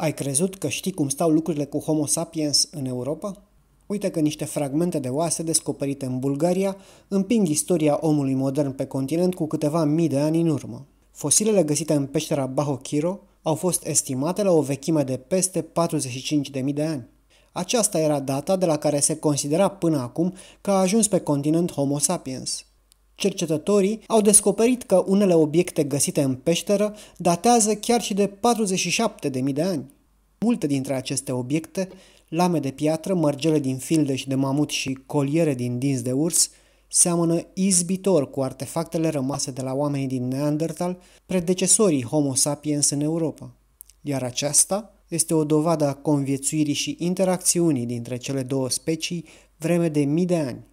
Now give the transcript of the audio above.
Ai crezut că știi cum stau lucrurile cu Homo sapiens în Europa? Uite că niște fragmente de oase descoperite în Bulgaria împing istoria omului modern pe continent cu câteva mii de ani în urmă. Fosilele găsite în peștera Bahokiro au fost estimate la o vechime de peste 45.000 de ani. Aceasta era data de la care se considera până acum că a ajuns pe continent Homo sapiens – cercetătorii au descoperit că unele obiecte găsite în peșteră datează chiar și de 47.000 de ani. Multe dintre aceste obiecte, lame de piatră, mărgele din filde și de mamut și coliere din dinți de urs, seamănă izbitor cu artefactele rămase de la oamenii din Neandertal, predecesorii Homo sapiens în Europa. Iar aceasta este o dovadă a conviețuirii și interacțiunii dintre cele două specii vreme de mii de ani.